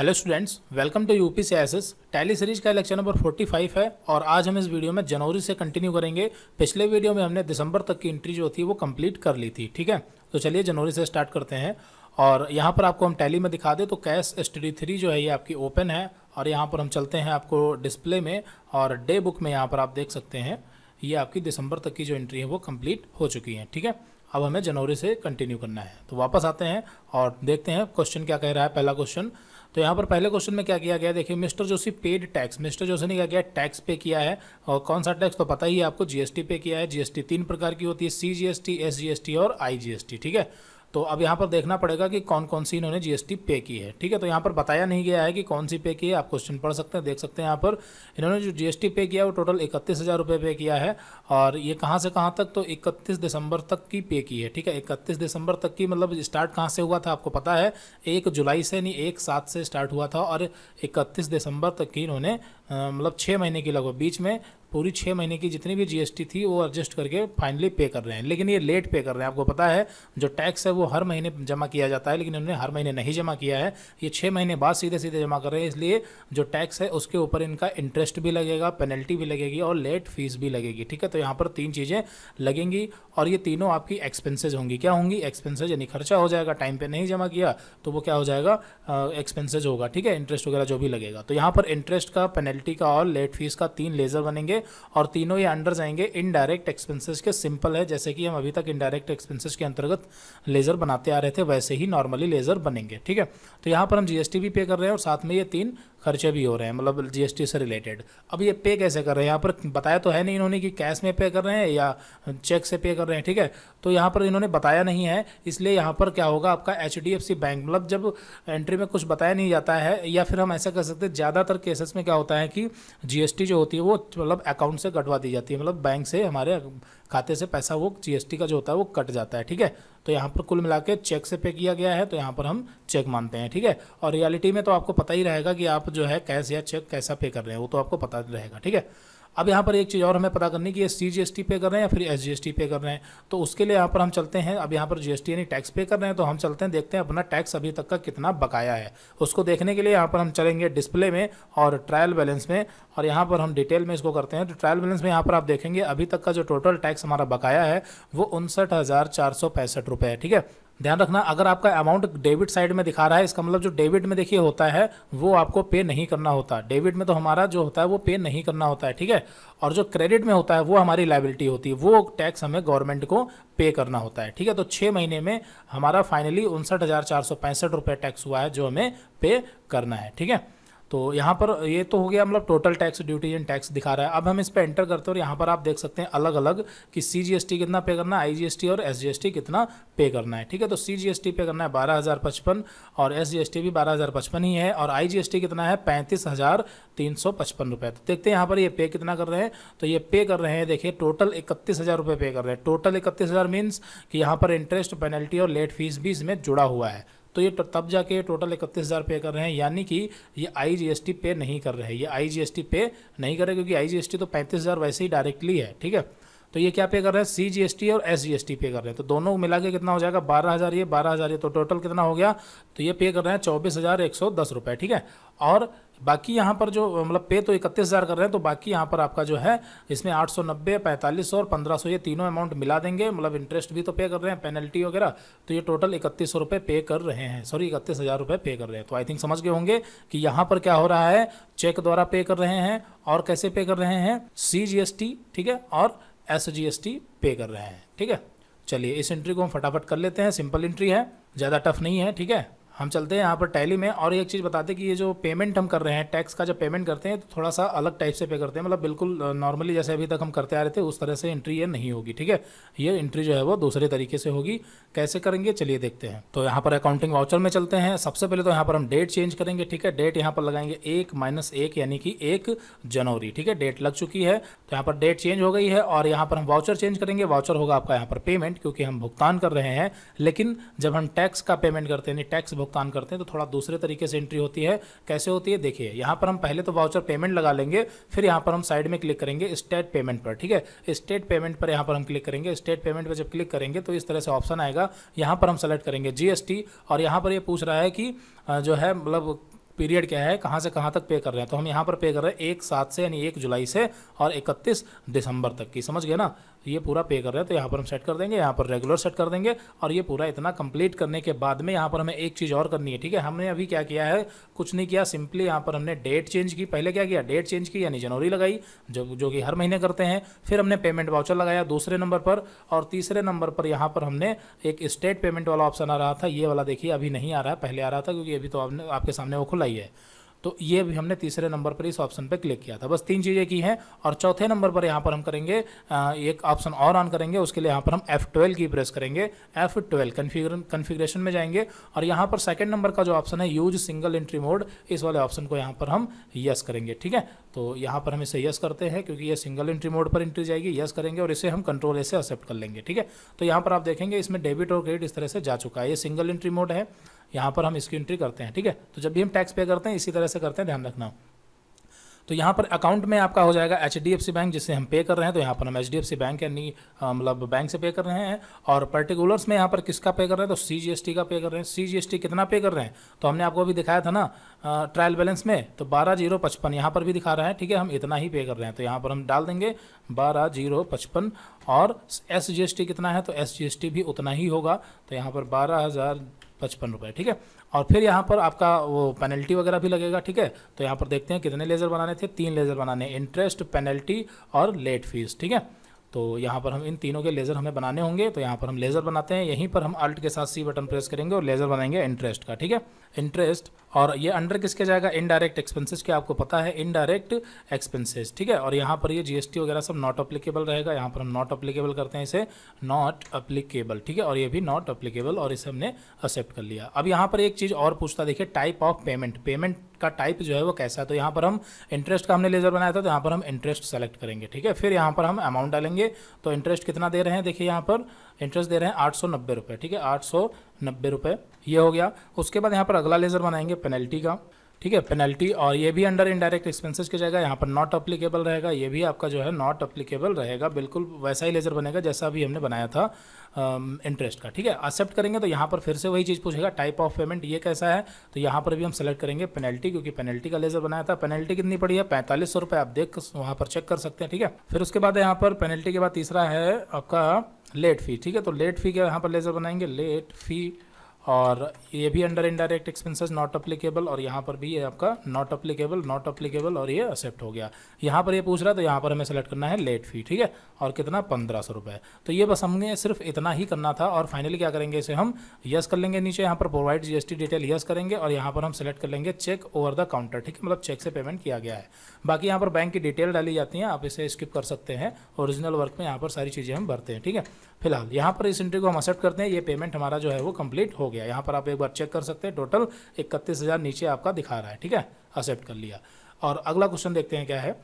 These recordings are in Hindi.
hello students welcome to U P C S S tally series का लेक्चर नंबर 45 है और आज हम इस वीडियो में जनवरी से कंटिन्यू करेंगे पिछले वीडियो में हमने दिसंबर तक की एंट्री जो थी वो कंप्लीट कर ली थी ठीक है तो चलिए जनवरी से स्टार्ट करते हैं और यहाँ पर आपको हम टैली में दिखा दें तो कैश स्टडी थ्री जो है ये आपकी ओपन है और यहाँ पर हम चलते हैं आपको डिस्प्ले में और डे बुक में यहाँ पर आप देख सकते हैं ये आपकी दिसंबर तक की जो एंट्री है वो कम्प्लीट हो चुकी है ठीक है अब हमें जनवरी से कंटिन्यू करना है तो वापस आते हैं और देखते हैं क्वेश्चन क्या कह रहा है पहला क्वेश्चन तो यहाँ पर पहले क्वेश्चन में क्या किया गया देखिए mister Joshi paid tax mister Joshi ने क्या किया टैक्स पे किया है और कौन सा टैक्स तो पता ही है आपको जीएसटी पे किया है जीएसटी तीन प्रकार की होती है C G S T S G S T और आई जी एस टी ठीक है तो अब यहाँ पर देखना पड़ेगा कि कौन कौन सी इन्होंने जीएसटी पे की है ठीक है तो यहाँ पर बताया नहीं गया है कि कौन सी पे की है आप क्वेश्चन पढ़ सकते हैं देख सकते हैं यहाँ पर इन्होंने जो जीएसटी पे किया है वो टोटल इकतीस हज़ार रुपये पे किया है और ये कहाँ से कहाँ तक तो इकतीस दिसंबर तक की पे की है ठीक है इकतीस दिसंबर तक की मतलब स्टार्ट कहाँ से हुआ था आपको पता है एक जुलाई से नहीं एक सात से स्टार्ट हुआ था और इकतीस दिसंबर तक की इन्होंने मतलब छः महीने की लगभग बीच में पूरी छः महीने की जितनी भी जीएसटी थी वो एडजस्ट करके फाइनली पे कर रहे हैं लेकिन ये लेट पे कर रहे हैं आपको पता है जो टैक्स है वो हर महीने जमा किया जाता है लेकिन उन्होंने हर महीने नहीं जमा किया है ये छः महीने बाद सीधे सीधे जमा कर रहे हैं इसलिए जो टैक्स है उसके ऊपर इनका इंटरेस्ट भी लगेगा पेनल्टी भी लगेगी और लेट फीस भी लगेगी ठीक है तो यहाँ पर तीन चीज़ें लगेंगी और ये तीनों आपकी एक्सपेंसेज होंगी क्या होंगी एक्सपेंसेज यानी खर्चा हो जाएगा टाइम पर नहीं जमा किया तो वो क्या हो जाएगा एक्सपेंसेज होगा ठीक है इंटरेस्ट वगैरह जो भी लगेगा तो यहाँ पर इंटरेस्ट का पेनल्टी का और लेट फीस का तीन लेज़र बनेंगे और तीनों ये अंडर जाएंगे इनडायरेक्ट एक्सपेंसेस के सिंपल है जैसे कि हम अभी तक इनडायरेक्ट एक्सपेंसेस के अंतर्गत लेज़र बनाते आ रहे थे वैसे ही नॉर्मली लेज़र बनेंगे ठीक है तो यहाँ पर हम जीएसटी भी पे कर रहे हैं और साथ में ये तीन खर्चे भी हो रहे हैं मतलब जीएसटी से रिलेटेड अब ये पे कैसे कर रहे हैं यहाँ पर बताया तो है नहीं इन्होंने कि कैश में पे कर रहे हैं या चेक से पे कर रहे हैं ठीक है तो यहाँ पर इन्होंने बताया नहीं है इसलिए यहाँ पर क्या होगा आपका एच बैंक मतलब जब एंट्री में कुछ बताया नहीं जाता है या फिर हम ऐसा कर सकते हैं ज़्यादातर केसेस में क्या होता है कि जी जो होती है वो मतलब अकाउंट से कटवा दी जाती है मतलब बैंक से हमारे खाते से पैसा वो जी का जो होता है वो कट जाता है ठीक है तो यहाँ पर कुल मिला चेक से पे किया गया है तो यहाँ पर हम चेक मानते हैं ठीक है और रियलिटी में तो आपको पता ही रहेगा कि आप जो है कैश या चेक कैसा पे कर रहे हैं वो तो आपको पता रहेगा ठीक है अब यहाँ पर एक चीज़ और हमें पता करनी कि ये सी जी एस टी पे कर रहे हैं या फिर S G S T pay कर रहे हैं तो उसके लिए यहाँ पर हम चलते हैं अब यहाँ पर जी एस टी यानी टैक्स पे कर रहे हैं तो हम चलते हैं देखते हैं अपना टैक्स अभी तक का कितना बकाया है उसको देखने के लिए यहाँ पर हम चलेंगे डिस्प्ले में और ट्रायल बैलेंस में और यहाँ पर हम डिटेल में इसको करते हैं तो ट्रायल बैलेंस में यहाँ पर आप देखेंगे अभी तक का जो टोटल टैक्स हमारा बकाया है वो उनसठ हज़ार चार सौ पैंसठ रुपये है ठीक है ध्यान रखना अगर आपका अमाउंट डेबिट साइड में दिखा रहा है इसका मतलब जो डेबिट में देखिए होता है वो आपको पे नहीं करना होता डेबिट में तो हमारा जो होता है वो पे नहीं करना होता है ठीक है और जो क्रेडिट में होता है वो हमारी लाइबिलिटी होती है वो टैक्स हमें गवर्नमेंट को पे करना होता है ठीक है तो छः महीने में हमारा फाइनली उनसठ टैक्स हुआ है जो हमें पे करना है ठीक है तो यहाँ पर ये तो हो गया मतलब total tax duty and tax दिखा रहा है अब हम इस पर एंटर करते हैं और यहाँ पर आप देख सकते हैं अलग अलग कि सी जी एस टी कितना पे करना है आई जी एस टी और एस जी एस टी कितना पे करना है ठीक है तो सी जी एस टी पे करना है बारह हज़ार पचपन और एस जी एस टी भी बारह हज़ार पचपन ही है और आई जी एस टी कितना है पैंतीस हज़ार तीन सौ पचपन रुपये तो देखते हैं यहाँ पर ये पे कितना कर रहे हैं तो ये पे कर रहे हैं देखिए टोटल इकतीस हज़ार रुपये पे कर रहे हैं टोटल इकतीस हज़ार मीन्स कि यहाँ पर इंटरेस्ट पेनल्टी और लेट फीस भी इसमें जुड़ा हुआ है तो ये तो तब जाके टोटल इकतीस हज़ार पे कर रहे हैं यानी कि ये आई जी एस टी पे नहीं कर रहे हैं ये आई जी एस टी पे नहीं कर रहे क्योंकि आई जी एस टी तो पैंतीस हज़ार वैसे ही डायरेक्टली है ठीक है तो ये क्या पे कर रहे हैं सी जी एस टी और S G S T pay कर रहे हैं तो दोनों मिला के कितना हो जाएगा बारह हज़ार ये बारह हज़ार ये तो टोटल कितना हो गया तो ये पे कर रहे हैं चौबीस हज़ार एक सौ दस रुपये ठीक है और बाकी यहाँ पर जो मतलब पे तो इकतीस हज़ार कर रहे हैं तो बाकी यहाँ पर आपका जो है इसमें आठ सौ नब्बे पैंतालीस और पंद्रह सौ ये तीनों अमाउंट मिला देंगे मतलब इंटरेस्ट भी तो पे कर रहे हैं पेनल्टी वगैरह तो ये टोटल इकतीस सौ रुपये पे कर रहे हैं सॉरी इकतीस हज़ार रुपये पे कर रहे हैं तो आई थिंक समझ गए होंगे कि यहाँ पर क्या हो रहा है चेक द्वारा पे कर रहे हैं और कैसे पे कर रहे हैं सी जी एस टी ठीक है और S G S T pay कर रहे हैं ठीक है चलिए इस एंट्री को हम फटाफट कर लेते हैं सिंपल एंट्री है ज़्यादा टफ नहीं है ठीक है हम चलते हैं यहाँ पर टैली में और एक चीज़ बताते हैं कि ये जो पेमेंट हम कर रहे हैं टैक्स का जब पेमेंट करते हैं तो थोड़ा सा अलग टाइप से पे करते हैं मतलब बिल्कुल नॉर्मली जैसे अभी तक हम करते आ रहे थे उस तरह से एंट्री ये नहीं होगी ठीक है ये एंट्री जो है वो दूसरे तरीके से होगी कैसे करेंगे चलिए देखते हैं तो यहाँ पर अकाउंटिंग वाउचर में चलते हैं सबसे पहले तो यहाँ पर हम डेट चेंज करेंगे ठीक है डेट यहाँ पर लगाएंगे एक माइनस एक यानी कि एक जनवरी ठीक है डेट लग चुकी है तो यहाँ पर डेट चेंज हो गई है और यहाँ पर हम वाउचर चेंज करेंगे वाउचर होगा आपका यहाँ पर पेमेंट क्योंकि हम भुगतान कर रहे हैं लेकिन जब हम टैक्स का पेमेंट करते हैं टैक्स भुगतान करते हैं तो थोड़ा दूसरे तरीके से एंट्री होती है कैसे होती है देखिए यहाँ पर हम पहले तो वाउचर पेमेंट लगा लेंगे फिर यहाँ पर हम साइड में क्लिक करेंगे स्टेट पेमेंट पर ठीक है स्टेट पेमेंट पर यहाँ पर हम क्लिक करेंगे स्टेट पेमेंट पर जब क्लिक करेंगे तो इस तरह से ऑप्शन आएगा यहाँ पर हम सेलेक्ट करेंगे जीएसटी और यहाँ पर ये यह पूछ रहा है कि जो है मतलब पीरियड क्या है कहाँ से कहाँ तक पे कर रहे हैं तो हम यहाँ पर पे कर रहे हैं एक सात से यानी एक जुलाई से और इकतीस दिसंबर तक की समझ गए ना ये पूरा पे कर रहे हैं तो यहाँ पर हम सेट कर देंगे यहाँ पर रेगुलर सेट कर देंगे और ये पूरा इतना कंप्लीट करने के बाद में यहाँ पर हमें एक चीज़ और करनी है ठीक है हमने अभी क्या किया है कुछ नहीं किया सिंपली यहाँ पर हमने डेट चेंज की पहले क्या किया डेट चेंज की यानी जनवरी लगाई जो जो कि हर महीने करते हैं फिर हमने पेमेंट वाउचर लगाया दूसरे नंबर पर और तीसरे नंबर पर यहाँ पर हमने एक स्टेट पेमेंट वाला ऑप्शन आ रहा था ये वाला देखिए अभी नहीं आ रहा है पहले आ रहा था क्योंकि अभी तो आपने आपके सामने वो खुला ही है तो ये भी हमने तीसरे नंबर पर इस ऑप्शन पर क्लिक किया था बस तीन चीज़ें की हैं और चौथे नंबर पर यहाँ पर हम करेंगे एक ऑप्शन और ऑन करेंगे उसके लिए यहाँ पर हम F12 की प्रेस करेंगे F12 ट्वेल्व कन्फिग्रेशन में जाएंगे और यहाँ पर सेकेंड नंबर का जो ऑप्शन है यूज सिंगल एंट्री मोड इस वाले ऑप्शन को यहाँ पर हम यस करेंगे ठीक है तो यहाँ पर हम इसे यस करते हैं क्योंकि ये सिंगल एंट्री मोड पर एंट्री जाएगी यस करेंगे और इसे हम कंट्रोल ऐसे से एक्सेप्ट कर लेंगे ठीक है तो यहाँ पर आप देखेंगे इसमें डेबिट और क्रेडिट इस तरह से जा चुका है ये सिंगल एंट्री मोड है यहाँ पर हम इसकी एंट्री करते हैं ठीक है तो जब भी हम टैक्स पे करते हैं इसी तरह से करते हैं ध्यान रखना तो यहाँ पर अकाउंट में आपका हो जाएगा एच बैंक जिससे हम पे कर रहे हैं तो यहाँ पर हम एच बैंक यानी मतलब बैंक से पे कर रहे हैं और पर्टिकुलर्स में यहाँ पर किसका पे कर रहे हैं तो सी का पे कर रहे हैं सी कितना पे कर रहे हैं तो हमने आपको भी दिखाया था ना ट्रायल बैलेंस में तो बारह जीरो पचपन यहाँ पर भी दिखा रहा है ठीक है हम इतना ही पे कर रहे हैं तो यहाँ पर हम डाल देंगे बारह जीरो पचपन और एस कितना है तो एस भी उतना ही होगा तो यहाँ पर बारह हज़ार पचपन रुपये ठीक है और फिर यहाँ पर आपका वो पेनल्टी वगैरह भी लगेगा ठीक है तो यहाँ पर देखते हैं कितने लेज़र बनाने थे तीन लेज़र बनाने इंटरेस्ट पेनल्टी और लेट फीस ठीक है तो यहाँ पर हम इन तीनों के लेज़र हमें बनाने होंगे तो यहाँ पर हम लेज़र बनाते हैं यहीं पर हम अल्ट के साथ सी बटन प्रेस करेंगे और लेज़र बनाएंगे इंटरेस्ट का ठीक है इंटरेस्ट और ये अंडर किसके जाएगा इनडायरेक्ट एक्सपेंसेस के आपको पता है इनडायरेक्ट एक्सपेंसेस ठीक है और यहाँ पर ये जीएसटी वगैरह सब नॉट अप्लीकेबल रहेगा यहाँ पर हम नॉट अप्लीकेबल करते हैं इसे नॉट अप्लीकेबल ठीक है और ये भी नॉट अप्लीकेबल और इसे हमने एक्सेप्ट कर लिया अब यहाँ पर एक चीज़ और पूछता देखिए टाइप ऑफ पेमेंट पेमेंट का टाइप जो है वो कैसा है तो यहाँ पर हम इंटरेस्ट का हमने लेजर बनाया था तो यहाँ पर हम इंटरेस्ट सेलेक्ट करेंगे ठीक है फिर यहाँ पर हम अमाउंट डालेंगे तो इंटरेस्ट कितना दे रहे हैं देखिए यहाँ पर इंटरेस्ट दे रहे हैं आठ सौ नब्बे रुपये ठीक है आठ सौ नब्बे रुपये ये हो गया उसके बाद यहाँ पर अगला लेजर बनाएंगे पेनल्टी का ठीक है पेनल्टी और ये भी अंडर इनडायरेक्ट एक्सपेंसेस की जाएगा यहाँ पर नॉट अप्लीकेबल रहेगा ये भी आपका जो है नॉट अप्लीकेबल रहेगा बिल्कुल वैसा ही लेजर बनेगा जैसा अभी हमने बनाया था इंटरेस्ट का ठीक है एक्सेप्ट करेंगे तो यहाँ पर फिर से वही चीज़ पूछेगा टाइप ऑफ पेमेंट ये कैसा है तो यहाँ पर भी हम सेलेक्ट करेंगे पेनल्टी क्योंकि पेनल्टी का लेजर बनाया था पेनल्टी कितनी पड़ी है पैंतालीस सौ रुपये आप देख वहाँ पर चेक कर सकते हैं ठीक है फिर उसके बाद यहाँ पर पेनल्टी के बाद तीसरा है आपका लेट फी ठीक है तो लेट फी के यहाँ पर लेजर बनाएंगे लेट फी और ये भी under indirect expenses not applicable और यहाँ पर भी ये आपका नॉट अप्लीकेबल नॉट अप्लीकेबल और ये एक्सेप्ट हो गया यहाँ पर ये पूछ रहा है तो यहाँ पर हमें सेलेक्ट करना है लेट फी ठीक है और कितना पंद्रह सौ रुपये तो ये बस हमने सिर्फ इतना ही करना था और फाइनली क्या करेंगे इसे हम यस कर लेंगे नीचे यहाँ पर प्रोवाइड जी डिटेल यस करेंगे और यहाँ पर हम सेलेक्ट कर लेंगे चेक ओवर द काउंटर ठीक है मतलब चेक से पेमेंट किया गया है बाकी यहाँ पर बैंक की डिटेल डाली जाती है आप इसे स्किप कर सकते हैं ओरिजिनल वर्क में यहाँ पर सारी चीज़ें हम भरते हैं ठीक है फिलहाल यहाँ पर इस इंट्री को हम एक्सेप्ट करते हैं ये पेमेंट हमारा जो है वो कम्प्लीट हो गया यहाँ पर आप एक बार चेक कर सकते हैं टोटल इकतीस हज़ार नीचे आपका दिखा रहा है ठीक है एक्सेप्ट कर लिया और अगला क्वेश्चन देखते हैं क्या है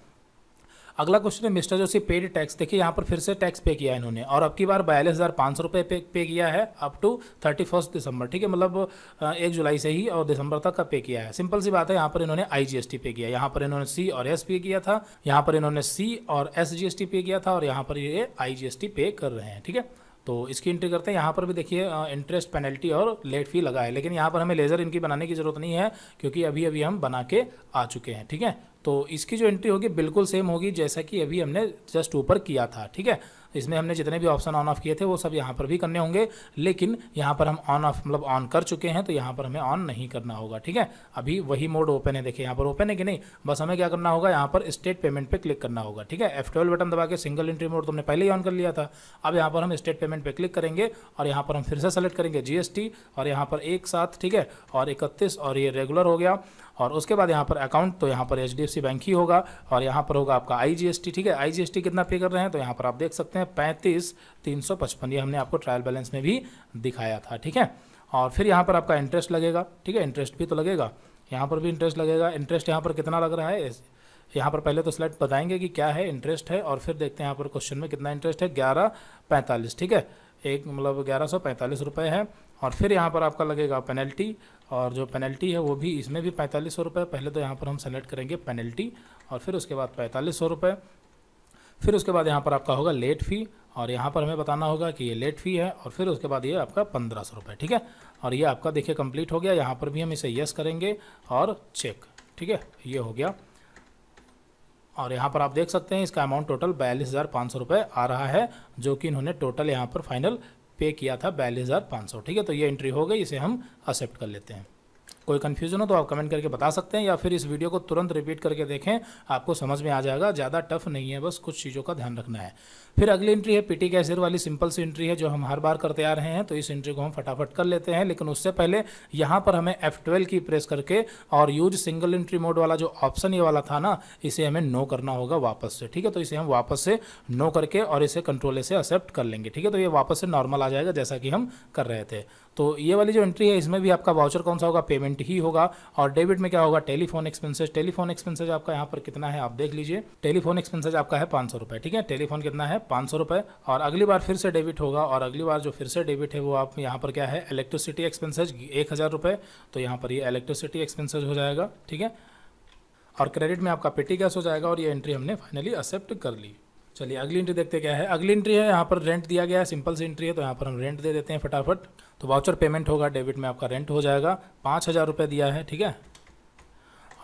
अगला क्वेश्चन है मिस्टर जोशी पेड टैक्स देखिए यहाँ पर फिर से टैक्स पे किया है इन्होंने और अब की बार बयालीस हज़ार पाँच सौ रुपये पे, पे किया है अप टू थर्टी फर्स्ट दिसंबर ठीक है मतलब एक जुलाई से ही और दिसंबर तक का पे किया है सिंपल सी बात है यहाँ पर इन्होंने आईजीएसटी पे किया यहाँ पर इन्होंने सी और एस पे किया था यहाँ पर इन्होंने सी और एस पे किया था और यहाँ पर ये आईजीएसटी पे कर रहे हैं ठीक है तो इसकी एंट्री करते हैं यहाँ पर भी देखिए इंटरेस्ट पेनल्टी और लेट फी लगा है लेकिन यहाँ पर हमें लेज़र इनकी बनाने की ज़रूरत नहीं है क्योंकि अभी अभी हम बना के आ चुके हैं ठीक है तो इसकी जो एंट्री होगी बिल्कुल सेम होगी जैसा कि अभी हमने जस्ट ऊपर किया था ठीक है इसमें हमने जितने भी ऑप्शन ऑन ऑफ किए थे वो सब यहाँ पर भी करने होंगे लेकिन यहाँ पर हम ऑन ऑफ मतलब ऑन कर चुके हैं तो यहाँ पर हमें ऑन नहीं करना होगा ठीक है अभी वही मोड ओपन है देखिए यहाँ पर ओपन है कि नहीं बस हमें क्या करना होगा यहाँ पर स्टेट पेमेंट पर क्लिक करना होगा ठीक है एफ ट्वेल्व बटन दबा के सिंगल एंट्री मोड तो हमने पहले ही ऑन कर लिया था अब यहाँ पर हम स्टेट पेमेंट पर क्लिक करेंगे और यहाँ पर हम फिर से सेलेक्ट करेंगे जी और यहाँ पर एक साथ ठीक है और इकतीस और ये रेगुलर हो गया और उसके बाद यहाँ पर अकाउंट तो यहाँ पर एच बैंक ही होगा और यहाँ पर होगा आपका आई ठीक है आई कितना पे कर रहे हैं तो यहाँ पर आप देख सकते हैं पैंतीस तीन सौ पचपन ये हमने आपको ट्रायल बैलेंस में भी दिखाया था ठीक है और फिर यहाँ पर आपका इंटरेस्ट लगेगा ठीक है इंटरेस्ट भी तो लगेगा यहाँ पर भी इंटरेस्ट लगेगा इंटरेस्ट यहाँ पर कितना लग रहा है यहाँ पर पहले तो स्लाइड बताएंगे कि क्या है इंटरेस्ट है और फिर देखते हैं यहाँ पर क्वेश्चन में कितना इंटरेस्ट है ग्यारह पैंतालीस ठीक है एक मतलब ग्यारह सौ पैंतालीस रुपये है और फिर यहाँ पर आपका लगेगा पेनल्टी और जो पेनल्टी है वो भी इसमें भी पैंतालीस सौ रुपये पहले तो यहाँ पर हम सेलेक्ट करेंगे पेनल्टी और फिर उसके बाद पैंतालीस सौ रुपये फिर उसके बाद यहाँ पर आपका होगा लेट फ़ी और यहाँ पर हमें बताना होगा कि ये लेट फ़ी है और फिर उसके बाद ये आपका पंद्रह सौ रुपये ठीक है और ये आपका देखिए कंप्लीट हो गया यहाँ पर भी हम इसे यस करेंगे और चेक ठीक है ये हो गया और यहाँ पर आप देख सकते हैं इसका अमाउंट टोटल बयालीस हज़ार पाँच सौ रुपये आ रहा है जो कि इन्होंने टोटल यहाँ पर फाइनल पे किया था बयालीस हज़ार पाँच सौ ठीक है तो ये एंट्री हो गई इसे हम एक्सेप्ट कर लेते हैं कोई कन्फ्यूजन हो तो आप कमेंट करके बता सकते हैं या फिर इस वीडियो को तुरंत रिपीट करके देखें आपको समझ में आ जाएगा ज़्यादा टफ नहीं है बस कुछ चीज़ों का ध्यान रखना है फिर अगली एंट्री है पीटी कैशियर वाली सिंपल सी एंट्री है जो हम हर बार करते आ रहे हैं तो इस एंट्री को हम फटाफट कर लेते हैं लेकिन उससे पहले यहाँ पर हमें एफ की प्रेस करके और यूज सिंगल एंट्री मोड वाला जो ऑप्शन ये वाला था ना इसे हमें नो करना होगा वापस से ठीक है तो इसे हम वापस से नो करके और इसे कंट्रोल से एक्सेप्ट कर लेंगे ठीक है तो ये वापस से नॉर्मल आ जाएगा जैसा कि हम कर रहे थे तो ये वाली जो एंट्री है इसमें भी आपका वाउचर कौन सा होगा पेमेंट ही होगा और डेबिट में क्या होगा टेलीफोन एक्सपेंसेस टेलीफोन एक्सपेंसेज आपका यहाँ पर कितना है आप देख लीजिए टेलीफोन एक्सपेंसेज आपका है पाँच सौ रुपये ठीक है टेलीफोन कितना है पाँच सौ रुपये और अगली बार फिर से डेबिट होगा और अगली बार जो फिर से डेबिट है वो आप यहाँ पर क्या है इलेक्ट्रिसिटी एक्सपेंसेज एक हज़ार रुपये तो यहाँ पर ये इलेक्ट्रिसिटी एक्सपेंसेज हो जाएगा ठीक है और क्रेडिट में आपका पेटी गैस हो जाएगा और ये एंट्री हमने फाइनली एक्सेप्ट कर ली चलिए अगली एंट्री देखते क्या है अगली एंट्री है यहाँ पर रेंट दिया गया है सिंपल सी एंट्री है तो यहाँ पर हम रेंट दे देते हैं फटाफट तो वाउचर पेमेंट होगा डेबिट में आपका रेंट हो जाएगा पाँच हज़ार रुपये दिया है ठीक है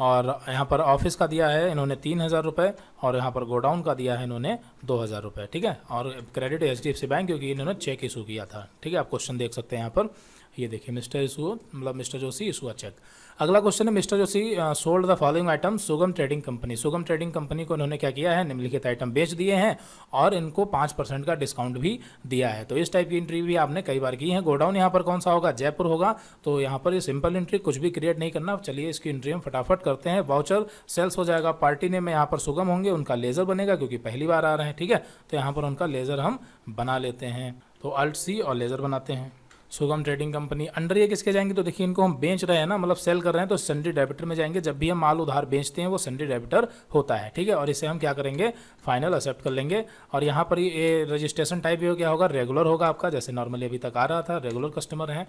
और यहाँ पर ऑफिस का दिया है इन्होंने तीन हज़ार रुपये और यहाँ पर गोडाउन का दिया है इन्होंने दो हज़ार रुपये ठीक है और credit H D F C bank क्योंकि इन्होंने चेक इशू किया था ठीक है आप क्वेश्चन देख सकते हैं यहाँ पर ये देखिए मिस्टर इशू मतलब mister Joshi issue a cheque अगला क्वेश्चन है mister Joshi sold the following item Sugam trading company Sugam trading company को इन्होंने क्या किया है निम्नलिखित आइटम बेच दिए हैं और इनको पाँच परसेंट का डिस्काउंट भी दिया है तो इस टाइप की इंट्री भी आपने कई बार की है गोडाउन यहाँ पर कौन सा होगा जयपुर होगा तो यहाँ पर ये सिंपल इंट्री कुछ भी क्रिएट नहीं करना चलिए इसकी इंट्री हम फटाफट करते हैं वाउचर सेल्स हो जाएगा पार्टी ने में यहाँ पर सुगम होंगे उनका लेज़र बनेगा क्योंकि पहली बार आ रहे हैं ठीक है तो यहाँ पर उनका लेज़र हम बना लेते हैं तो अल्ट सी और लेज़र बनाते हैं सुगम ट्रेडिंग कंपनी अंडर ये किसके जाएंगे तो देखिए इनको हम बेच रहे हैं ना मतलब सेल कर रहे हैं तो सेंड्री डेबिटर में जाएंगे जब भी हम माल उधार बेचते हैं वो सेंड्री डेबिटर होता है ठीक है और इसे हम क्या करेंगे फाइनल एक्सेप्ट कर लेंगे और यहाँ पर ये रजिस्ट्रेशन टाइप भी हो क्या होगा रेगुलर होगा आपका जैसे नॉर्मली अभी तक आ रहा था रेगुलर कस्टमर हैं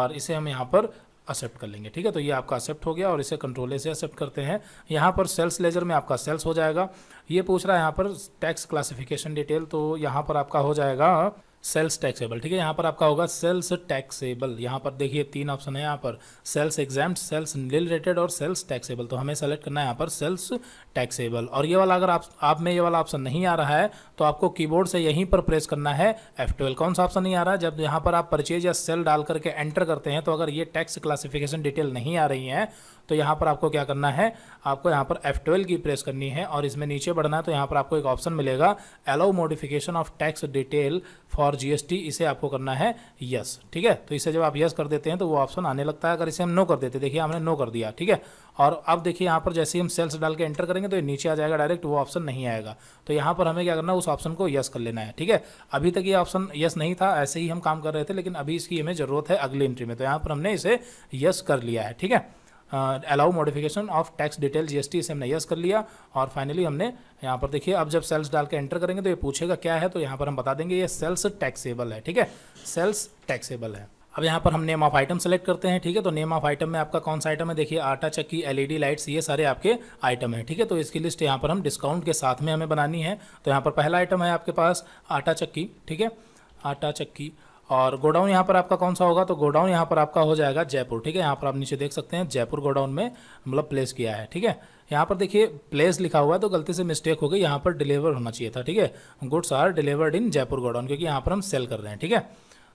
और इसे हम यहाँ पर एक्सेप्ट कर लेंगे ठीक है तो ये आपका एक्सेप्ट हो गया और इसे कंट्रोल ए से एक्सेप्ट करते हैं यहाँ पर सेल्स लेजर में आपका सेल्स हो जाएगा ये पूछ रहा है यहाँ पर टैक्स क्लासिफिकेशन डिटेल तो यहाँ पर आपका हो जाएगा सेल्स टैक्सेबल ठीक है यहाँ पर आपका होगा सेल्स टैक्सेबल यहाँ पर देखिए तीन ऑप्शन है यहाँ पर सेल्स एग्जाम सेल्स रिलेटेड और सेल्स टैक्सेबल तो हमें सेलेक्ट करना है यहाँ पर सेल्स टैक्सेबल और ये वाला अगर आप, आप में ये वाला ऑप्शन नहीं आ रहा है तो आपको कीबोर्ड से यहीं पर प्रेस करना है एफ कौन सा ऑप्शन नहीं आ रहा है जब यहाँ पर आप परचेज या सेल डाल करके एंटर करते हैं तो अगर ये टैक्स क्लासिफिकेशन डिटेल नहीं आ रही है तो यहाँ पर आपको क्या करना है आपको यहाँ पर F12 की प्रेस करनी है और इसमें नीचे बढ़ना है तो यहाँ पर आपको एक ऑप्शन मिलेगा allow modification of tax detail for GST इसे आपको करना है यस ठीक है तो इसे जब आप यस कर देते हैं तो वो ऑप्शन आने लगता है अगर इसे हम नो कर देते देखिए हमने नो कर दिया ठीक है और अब देखिए यहाँ पर जैसे ही हम सेल्स डाल के एंटर करेंगे तो नीचे आ जाएगा डायरेक्ट वो ऑप्शन नहीं आएगा तो यहाँ पर हमें क्या करना है उस ऑप्शन को यस कर लेना है ठीक है अभी तक ये ऑप्शन यस नहीं था ऐसे ही हम काम कर रहे थे लेकिन अभी इसकी हमें ज़रूरत है अगली एंट्री में तो यहाँ पर हमने इसे यस कर लिया है ठीक है allow modification of tax detail GST इसे हमने यस कर लिया और फाइनली हमने यहाँ पर देखिए अब जब सेल्स डाल के एंटर करेंगे तो ये पूछेगा क्या है तो यहाँ पर हम बता देंगे ये सेल्स टैक्सेबल है ठीक है सेल्स टैक्सेबल है अब यहाँ पर हम नेम ऑफ आइटम सेलेक्ट करते हैं ठीक है तो नेम ऑफ आइटम में आपका कौन सा आइटम है देखिए आटा चक्की एलईडी लाइट्स ये सारे आपके आइटम हैं ठीक है तो इसकी लिस्ट यहाँ पर हम डिस्काउंट के साथ में हमें बनानी है तो यहाँ पर पहला आइटम है आपके पास आटा चक्की ठीक है आटा चक्की और गोडाउन यहाँ पर आपका कौन सा होगा तो गोडाउन यहाँ पर आपका हो जाएगा जयपुर ठीक है यहाँ पर आप नीचे देख सकते हैं जयपुर गोडाउन में मतलब प्लेस किया है ठीक है यहाँ पर देखिए प्लेस लिखा हुआ है तो गलती से मिस्टेक हो गई यहाँ पर डिलीवर होना चाहिए था ठीक है goods are delivered in Jaipur godown क्योंकि यहाँ पर हम सेल कर रहे हैं ठीक है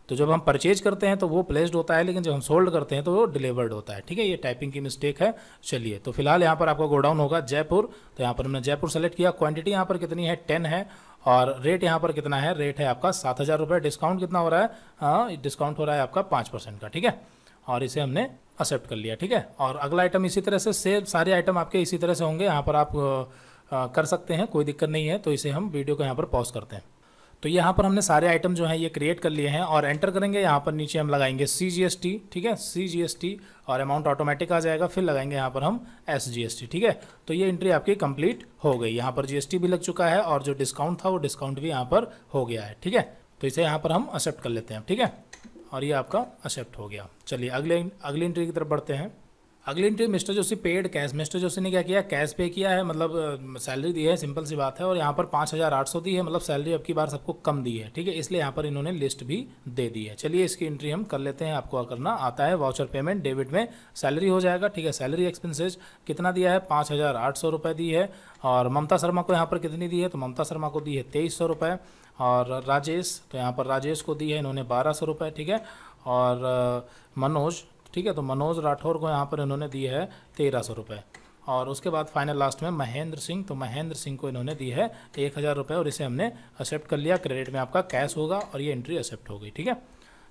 तो जब हम परचेज करते हैं तो वो प्लेस्ड होता है लेकिन जब हम सोल्ड करते हैं तो वो डिलीवर्ड होता है ठीक है ये टाइपिंग की मिस्टेक है चलिए तो फिलहाल यहाँ पर आपका गोडाउन होगा जयपुर तो यहाँ पर हमने जयपुर सेलेक्ट किया क्वांटिटी यहाँ पर कितनी है टेन है और रेट यहाँ पर कितना है रेट है आपका सात हज़ार रुपये डिस्काउंट कितना हो रहा है हाँ डिस्काउंट हो रहा है आपका पाँच परसेंट का ठीक है और इसे हमने एक्सेप्ट कर लिया ठीक है और अगला आइटम इसी तरह से सेम सारे आइटम आपके इसी तरह से होंगे यहाँ पर आप आ, कर सकते हैं कोई दिक्कत नहीं है तो इसे हम वीडियो को यहाँ पर पॉज करते हैं तो यहाँ पर हमने सारे आइटम जो हैं ये क्रिएट कर लिए हैं और एंटर करेंगे यहाँ पर नीचे हम लगाएंगे सी जी एस टी ठीक है सी जी एस टी और अमाउंट ऑटोमेटिक आ जाएगा फिर लगाएंगे यहाँ पर हम एस जी एस टी ठीक है तो ये एंट्री आपकी कंप्लीट हो गई यहाँ पर जी एस टी भी लग चुका है और जो डिस्काउंट था वो डिस्काउंट भी यहाँ पर हो गया है ठीक है तो इसे यहाँ पर हम एक्सेप्ट कर लेते हैं ठीक है और ये आपका एक्सेप्ट हो गया चलिए अगले अगली एंट्री की तरफ बढ़ते हैं अगली entry mister Joshi paid cash mister Joshi ने क्या किया कैश पे किया है मतलब सैलरी दी है सिंपल सी बात है और यहाँ पर पाँच हज़ार आठ सौ दी है मतलब सैलरी अब की बार सबको कम दी है ठीक है इसलिए यहाँ पर इन्होंने लिस्ट भी दे दी है चलिए इसकी इंट्री हम कर लेते हैं आपको करना आता है वाउचर पेमेंट डेबिट में सैलरी हो जाएगा ठीक है सैलरी एक्सपेंसेज कितना दिया है पाँच हज़ार आठ सौ दी है और ममता शर्मा को यहाँ पर कितनी दी है तो ममता शर्मा को दी है तेईस सौ रुपये और राजेश तो यहाँ पर राजेश को दी है इन्होंने बारह सौ रुपये ठीक है और मनोज ठीक है तो मनोज राठौर को यहाँ पर इन्होंने दी है तेरह सौ रुपये और उसके बाद फाइनल लास्ट में महेंद्र सिंह तो महेंद्र सिंह को इन्होंने दी है एक हज़ार रुपये और इसे हमने एक्सेप्ट कर लिया क्रेडिट में आपका कैश होगा और ये एंट्री एक्सेप्ट हो गई ठीक है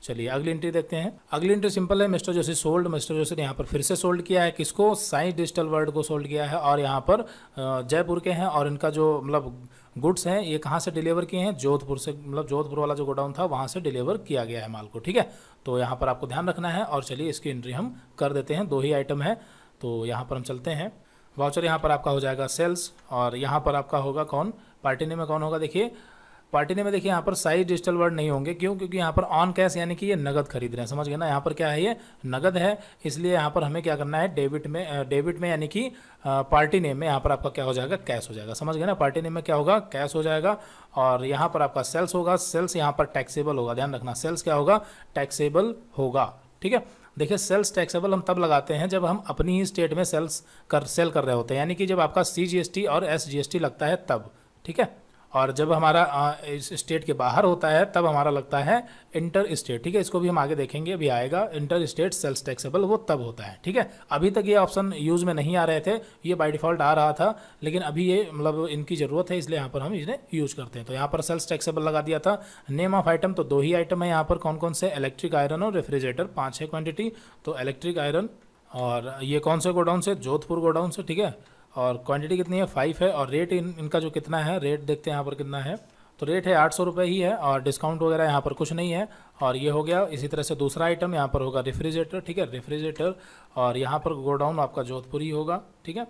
चलिए अगली एंट्री देखते हैं अगली एंट्री सिंपल है mister Joshi sold mister Joshi ने यहाँ पर फिर से सोल्ड किया है किसको साइंस डिजिटल वर्ल्ड को सोल्ड किया है और यहाँ पर जयपुर के हैं और इनका जो मतलब गुड्स हैं ये कहाँ से डिलीवर किए हैं जोधपुर से मतलब जोधपुर वाला जो गोडाउन था वहाँ से डिलीवर किया गया है माल को ठीक है तो यहाँ पर आपको ध्यान रखना है और चलिए इसकी एंट्री हम कर देते हैं दो ही आइटम है तो यहाँ पर हम चलते हैं वाउचर यहाँ पर आपका हो जाएगा सेल्स और यहाँ पर आपका होगा कौन पार्टी ने में कौन होगा देखिए पार्टी ने में देखिए यहाँ पर साइज डिजिटल वर्ड नहीं होंगे क्यों क्योंकि यहाँ पर ऑन कैश यानी कि ये नगद खरीद रहे हैं समझ गए ना यहाँ पर क्या है ये नगद है इसलिए यहाँ पर हमें क्या करना है डेबिट में डेबिट में यानी कि पार्टी नेम में यहाँ पर आपका क्या हो जाएगा कैश हो जाएगा समझ गए ना पार्टी नेम में क्या होगा कैश हो जाएगा और यहाँ पर आपका सेल्स होगा सेल्स यहाँ पर टैक्सेबल होगा ध्यान रखना सेल्स क्या होगा टैक्सेबल होगा ठीक है देखिए सेल्स टैक्सेबल हम तब लगाते हैं जब हम अपनी ही स्टेट में सेल्स कर सेल कर रहे होते हैं यानी कि जब आपका सी और एस लगता है तब ठीक है और जब हमारा इस स्टेट के बाहर होता है तब हमारा लगता है इंटर स्टेट ठीक है इसको भी हम आगे देखेंगे अभी आएगा इंटर स्टेट सेल्स टैक्सेबल वो तब होता है ठीक है अभी तक ये ऑप्शन यूज़ में नहीं आ रहे थे ये बाई डिफ़ॉल्ट आ रहा था लेकिन अभी ये मतलब इनकी ज़रूरत है इसलिए यहाँ पर हम इन्हें यूज़ करते हैं तो यहाँ पर सेल्स टैक्सेबल लगा दिया था नेम ऑफ आइटम तो दो ही आइटम है यहाँ पर कौन कौन से इलेक्ट्रिक आयरन और रेफ्रिजरेटर पाँच है क्वान्टिटी तो इलेक्ट्रिक आयरन और ये कौन से गोडाउन से जोधपुर गोडाउन से ठीक है और क्वांटिटी कितनी है फाइव है और रेट इन इनका जो कितना है रेट देखते हैं यहाँ पर कितना है तो रेट है आठ सौ रुपये ही है और डिस्काउंट वगैरह यहाँ पर कुछ नहीं है और ये हो गया इसी तरह से दूसरा आइटम यहाँ पर होगा रेफ्रिजरेटर ठीक है रेफ्रिजरेटर और यहाँ पर गोडाउन आपका जोधपुरी होगा ठीक है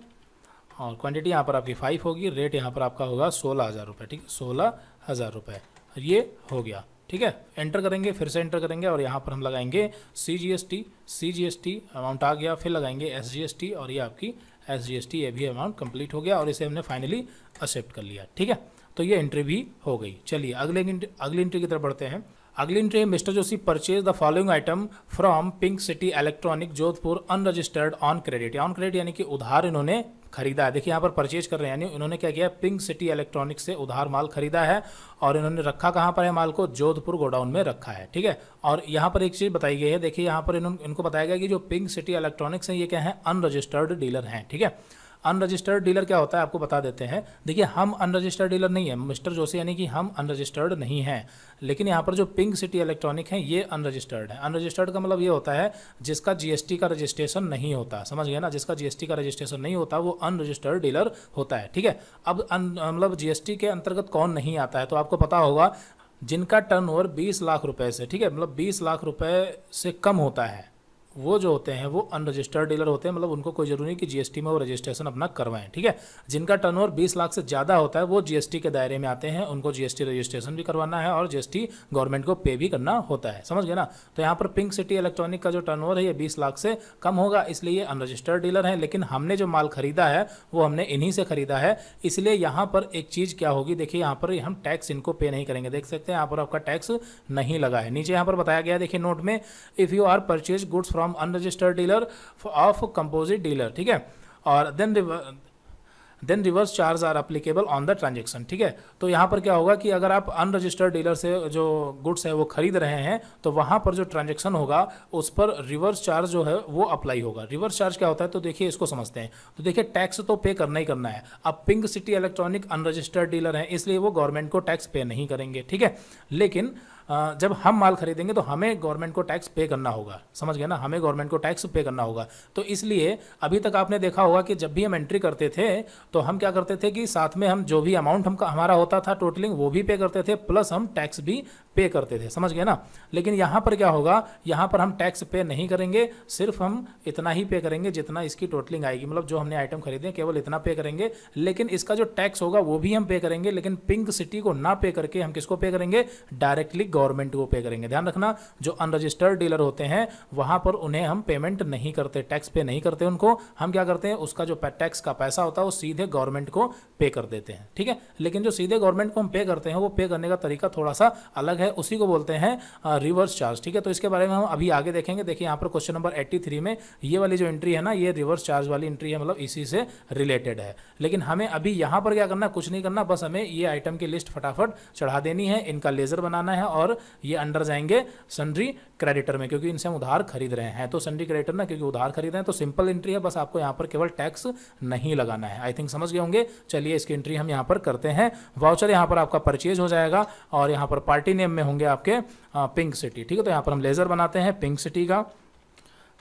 और क्वांटिटी यहाँ पर आपकी फाइव होगी रेट यहाँ पर आपका होगा सोलह हज़ार रुपये ठीक है सोलह हज़ार रुपये ये हो गया ठीक है एंटर करेंगे फिर से एंटर करेंगे और यहाँ पर हम लगाएंगे C G S T C G S T amount आ गया फिर लगाएंगे एस जी एस टी और ये आपकी एस जी एस टी ये भी अमाउंट कंप्लीट हो गया और इसे हमने फाइनली एक्सेप्ट कर लिया ठीक है तो ये एंट्री भी हो गई चलिए अगले अगली एंट्री की तरफ बढ़ते हैं अगली entry mister Joshi purchase the following item from pink city electronic Jodhpur unregistered on credit on credit यानी कि उधार इन्होंने खरीदा है देखिए यहाँ पर परचेज कर रहे हैं यानी इन्होंने क्या किया पिंक सिटी इलेक्ट्रॉनिक्स से उधार माल खरीदा है और इन्होंने रखा कहाँ पर है माल को जोधपुर गोडाउन में रखा है ठीक है और यहाँ पर एक चीज़ बताई गई है देखिए यहाँ पर इन्होंने इनको बताया गया कि जो पिंक सिटी इलेक्ट्रॉनिक्स हैं ये क्या है अनरजिस्टर्ड डीलर हैं ठीक है अनरजिस्टर्ड डीलर क्या होता है आपको बता देते हैं देखिए हम अनरजिस्टर्ड डीलर नहीं है मिस्टर जोशी यानी कि हम अनरजिस्टर्ड नहीं हैं लेकिन यहाँ पर जो पिंक सिटी इलेक्ट्रॉनिक है ये अनरजिस्टर्ड है अनरजिस्टर्ड का मतलब ये होता है जिसका जीएसटी का रजिस्ट्रेशन नहीं होता समझ गया ना जिसका जीएसटी का रजिस्ट्रेशन नहीं होता वो अनरजिस्टर्ड डीलर होता है ठीक है अब मतलब जीएसटी के अंतर्गत कौन नहीं आता है तो आपको पता होगा जिनका टर्नओवर 20 लाख रुपए से ठीक है मतलब 20 लाख रुपए से कम होता है वो जो होते हैं वो अनरजिस्टर्ड डीलर होते हैं मतलब उनको कोई जरूरी नहीं कि जीएसटी में वो रजिस्ट्रेशन अपना करवाएं ठीक है जिनका टर्न ओवर बीस लाख से ज़्यादा होता है वो जीएसटी के दायरे में आते हैं उनको जीएसटी रजिस्ट्रेशन भी करवाना है और जीएसटी गवर्नमेंट को पे भी करना होता है समझ गए ना तो यहाँ पर पिंक सिटी इलेक्ट्रॉनिक का जो टर्न है ये बीस लाख से कम होगा इसलिए ये अनरजिस्टर्ड डीलर है लेकिन हमने जो माल खरीदा है वो हमने इन्हीं से खरीदा है इसलिए यहाँ पर एक चीज़ क्या होगी देखिए यहाँ पर हम टैक्स इनको पे नहीं करेंगे देख सकते हैं यहाँ पर आपका टैक्स नहीं लगा है नीचे यहाँ पर बताया गया देखिए नोट में if you are purchase goods from unregistered dealer of composite dealer ठीक है और then then reverse charge are applicable on the transaction ठीक है तो यहाँ पर क्या होगा कि अगर आप अनरजिस्टर्ड डीलर से जो गुड्स है वो खरीद रहे हैं तो वहाँ पर जो ट्रांजेक्शन होगा उस पर रिवर्स चार्ज जो है वो अप्लाई होगा रिवर्स चार्ज क्या होता है तो देखिए इसको समझते हैं तो देखिए टैक्स तो पे करना ही करना है अब pink city electronic unregistered dealer है इसलिए वो गवर्नमेंट को टैक्स पे नहीं करेंगे ठीक है लेकिन जब हम माल खरीदेंगे तो हमें गवर्नमेंट को टैक्स पे करना होगा समझ गए ना हमें गवर्नमेंट को टैक्स पे करना होगा तो इसलिए अभी तक आपने देखा होगा कि जब भी हम एंट्री करते थे तो हम क्या करते थे कि साथ में हम जो भी अमाउंट हमका हमारा होता था टोटलिंग वो भी पे करते थे प्लस हम टैक्स भी पे करते थे समझ गए ना लेकिन यहाँ पर क्या होगा यहाँ पर हम टैक्स पे नहीं करेंगे सिर्फ हम इतना ही पे करेंगे जितना इसकी टोटलिंग आएगी मतलब जो हमने आइटम खरीदे केवल इतना पे करेंगे लेकिन इसका जो टैक्स होगा वो भी हम पे करेंगे लेकिन पिंक सिटी को ना पे करके हम किसको पे करेंगे डायरेक्टली गवर्नमेंट को पे करेंगे ध्यान रखना जो अनरजिस्टर्ड डीलर होते हैं वहाँ पर उन्हें हम पेमेंट नहीं करते टैक्स पे नहीं करते उनको हम क्या करते हैं उसका जो टैक्स का पैसा होता है वो सीधे गवर्नमेंट को पे कर देते हैं ठीक है लेकिन जो सीधे गवर्नमेंट को हम पे करते हैं वो पे करने का तरीका थोड़ा सा अलग है उसी को बोलते हैं रिवर्स चार्ज ठीक है तो इसके बारे में हम अभी आगे देखेंगे देखिए यहाँ पर क्वेश्चन नंबर एट्टी में ये वाली जो एंट्री है ना ये रिवर्स चार्ज वाली एंट्री है मतलब इसी से रिलेटेड है लेकिन हमें अभी यहाँ पर क्या करना कुछ नहीं करना बस हमें ये आइटम की लिस्ट फटाफट चढ़ा देनी है इनका लेजर बनाना है और ये अंडर जाएंगे सन्ड्री क्रेडिटर में क्योंकि इनसे हम उधार खरीद रहे हैं तो सन्ड्री क्रेडिटर ना क्योंकि उधार खरीद रहे हैं तो सिंपल एंट्री है बस आपको यहाँ पर केवल टैक्स नहीं लगाना है आई थिंक समझ गए होंगे चलिए इसकी एंट्री हम यहाँ पर करते हैं वाउचर यहाँ पर आपका परचेज हो जाएगा और यहाँ पर पार्टी नेम में होंगे आपके पिंक सिटी ठीक है तो यहाँ पर हम लेज़र बनाते हैं पिंक सिटी का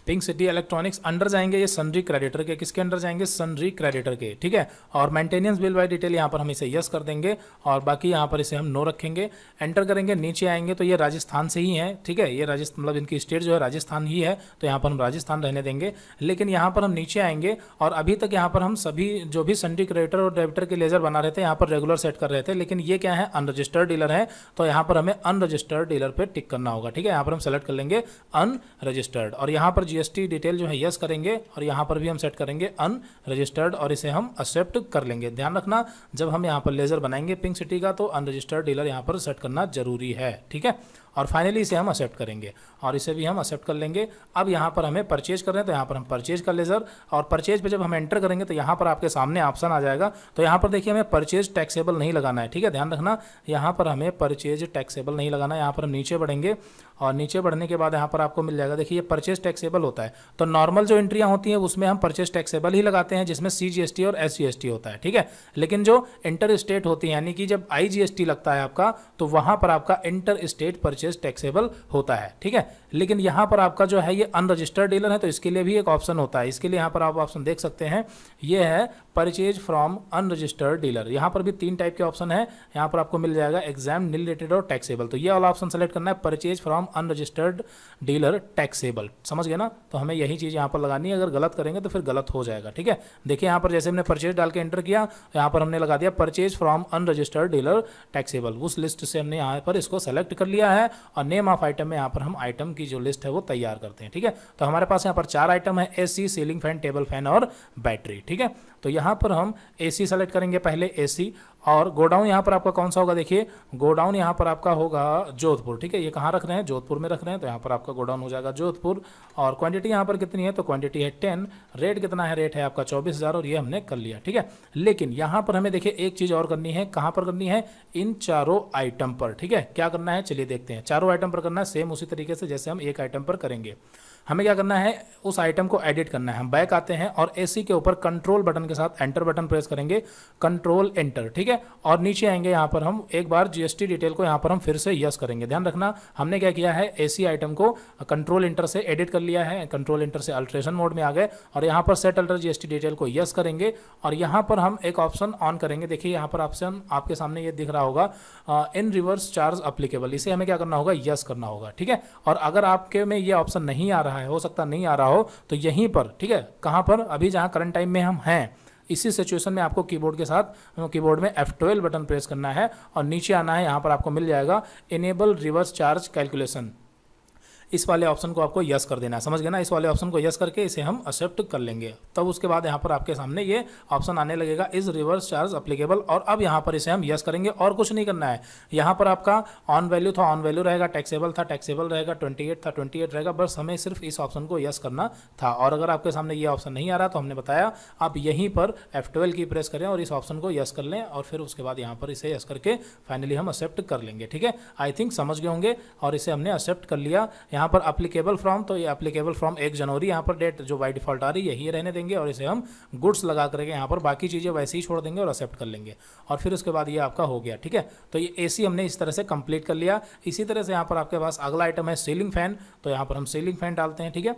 पिंक सिटी इलेक्ट्रॉनिक्स अंडर जाएंगे ये सनरी क्रेडिटर के किसके अंडर जाएंगे सनरी क्रेडिटर के ठीक है और मेंटेनेंस बिल बाय डिटेल यहाँ पर हम इसे यस कर देंगे और बाकी यहाँ पर इसे हम नो रखेंगे एंटर करेंगे नीचे आएंगे तो ये राजस्थान से ही है ठीक है ये राजस्थान मतलब इनकी स्टेट जो है राजस्थान ही है तो यहाँ पर हम राजस्थान रहने देंगे लेकिन यहाँ पर हम नीचे आएंगे और अभी तक यहाँ पर हम सभी जो भी सनरी क्रेडिटर और डेबिटर के लेजर बना रहे थे यहाँ पर रेगुलर सेट कर रहे थे लेकिन ये क्या है अनरजिस्टर्ड डीलर है तो यहाँ पर हमें अनरजिस्टर्ड डीलर पर टिक करना होगा ठीक है यहाँ पर हम सेलेक्ट कर लेंगे अनरजिस्टर्ड और यहाँ पर जीएसटी डिटेल जो है यस करेंगे और यहाँ पर भी हम सेट करेंगे अनरजिस्टर्ड और इसे हम एक्सेप्ट कर लेंगे ध्यान रखना जब हम यहाँ पर लेजर बनाएंगे पिंक सिटी का तो अनरजिस्टर्ड डीलर यहाँ पर सेट करना जरूरी है ठीक है और फाइनली इसे हम एक्सेप्ट करेंगे और इसे भी हम एक्सेप्ट कर लेंगे अब यहाँ पर हमें परचेज कर रहे हैं तो यहाँ पर हम परचेज कर ले सर और परचेज पर जब हम एंटर करेंगे तो यहाँ पर आपके सामने ऑप्शन आ जाएगा तो यहाँ पर देखिए हमें परचेज टैक्सेबल नहीं लगाना है ठीक है ध्यान रखना यहाँ पर हमें परचेज टैक्सेबल नहीं लगाना है यहाँ पर हम नीचे बढ़ेंगे और नीचे बढ़ने के बाद यहाँ पर आपको मिल जाएगा देखिए ये परचेज टैक्सेबल होता है तो नॉर्मल जो एंट्रियाँ होती हैं उसमें हम परचेज टैक्सेबल ही लगाते हैं जिसमें सी और एस होता है ठीक है लेकिन जो इंटर स्टेट होती है यानी कि जब आई लगता है आपका तो वहाँ पर आपका inter state purchase purchase taxable होता है ठीक है लेकिन यहाँ पर आपका जो है ये अनरजिस्टर्ड डीलर है तो इसके लिए भी एक ऑप्शन होता है इसके लिए यहाँ पर आप ऑप्शन देख सकते हैं ये है परचेज फ्रॉम अनरजिस्टर्ड डीलर यहाँ पर भी तीन टाइप के ऑप्शन है यहाँ पर आपको मिल जाएगा एग्जाम नील रिलेटेड और टैक्सेबल तो ये वाला ऑप्शन सेलेक्ट करना है purchase from unregistered dealer taxable समझ गए ना तो हमें यही चीज़ यहाँ पर लगानी है अगर गलत करेंगे तो फिर गलत हो जाएगा ठीक है देखिए यहाँ पर जैसे हमने परचेज डाल के एंटर किया तो यहाँ पर हमने लगा दिया purchase from unregistered dealer taxable उस लिस्ट से हमने यहाँ पर इसको सेलेक्ट कर लिया है और नेम ऑफ आइटम में यहाँ पर हम आइटम की जो लिस्ट है वो तैयार करते हैं ठीक है तो हमारे पास यहाँ पर चार आइटम है a ceiling fan table fan और बैटरी ठीक है तो यहाँ पर हम ए सी सेलेक्ट करेंगे पहले ए सी और गोडाउन यहाँ पर आपका कौन सा होगा देखिए गोडाउन यहाँ पर आपका होगा जोधपुर ठीक है ये कहाँ रख रहे हैं जोधपुर में रख रहे हैं तो यहाँ पर आपका गोडाउन हो जाएगा जोधपुर और क्वांटिटी यहाँ पर कितनी है तो क्वांटिटी है टेन रेट कितना है रेट है आपका चौबीस हज़ार और ये हमने कर लिया ठीक है लेकिन यहाँ पर हमें देखिए एक चीज़ और करनी है कहाँ पर करनी है इन चारों आइटम पर ठीक है क्या करना है चलिए देखते हैं चारों आइटम पर करना है सेम उसी तरीके से जैसे हम एक आइटम पर करेंगे हमें क्या करना है उस आइटम को एडिट करना है हम बैक आते हैं और एसी के ऊपर कंट्रोल बटन के साथ एंटर बटन प्रेस करेंगे कंट्रोल एंटर ठीक है और नीचे आएंगे यहाँ पर हम एक बार जीएसटी डिटेल को यहाँ पर हम फिर से यस करेंगे ध्यान रखना हमने क्या किया है एसी आइटम को कंट्रोल इंटर से एडिट कर लिया है कंट्रोल इंटर से अल्ट्रेशन मोड में आ गए और यहाँ पर सेट अल्टर जी डिटेल को यस करेंगे और यहाँ पर हम एक ऑप्शन ऑन करेंगे देखिए यहाँ पर ऑप्शन आपके सामने ये दिख रहा होगा इन रिवर्स चार्ज अप्लीकेबल इसे हमें क्या करना होगा यस करना होगा ठीक है और अगर आपके में ये ऑप्शन नहीं आ रहा रहा है हो सकता नहीं आ रहा हो तो यहीं पर ठीक है कहाँ पर अभी जहाँ करंट टाइम में हम हैं इसी सिचुएशन में आपको कीबोर्ड के साथ कीबोर्ड में F12 बटन प्रेस करना है और नीचे आना है यहाँ पर आपको मिल जाएगा इनेबल रिवर्स चार्ज कैलकुलेशन इस वाले ऑप्शन को आपको यस कर देना है समझ गए ना इस वाले ऑप्शन को यस करके इसे हम एक्सेप्ट कर लेंगे तब उसके बाद यहाँ पर आपके सामने ये ऑप्शन आने लगेगा इज रिवर्स चार्ज अप्लीकेबल और अब यहाँ पर इसे हम यस करेंगे और कुछ नहीं करना है यहाँ पर आपका ऑन वैल्यू था ऑन वैल्यू रहेगा टैक्सेबल था टैक्सेबल रहेगा ट्वेंटी था ट्वेंटी रहेगा बस हमें सिर्फ इस ऑप्शन को यस करना था और अगर आपके सामने ये ऑप्शन नहीं आ रहा तो हमने बताया आप यहीं पर एफ की प्रेस करें और इस ऑप्शन को यस कर लें और फिर उसके बाद यहाँ पर इसे यस करके फाइनली हम एक्सेप्ट कर लेंगे ठीक है आई थिंक समझ गए होंगे और इसे हमने एक्सेप्ट कर लिया यहाँ यहाँ पर अप्लीकेबल फ्रॉम तो ये अप्लीकेबल फ्रॉम एक जनवरी यहाँ पर डेट जो बाई डिफॉल्ट आ रही है ये रहने देंगे और इसे हम गुड्स लगा करके यहाँ पर बाकी चीज़ें वैसे ही छोड़ देंगे और एक्सेप्ट कर लेंगे और फिर उसके बाद ये आपका हो गया ठीक है तो ये ए हमने इस तरह से कंप्लीट कर लिया इसी तरह से यहाँ पर आपके पास अगला आइटम है सीलिंग फैन तो यहाँ पर हम सीलिंग फैन डालते हैं ठीक है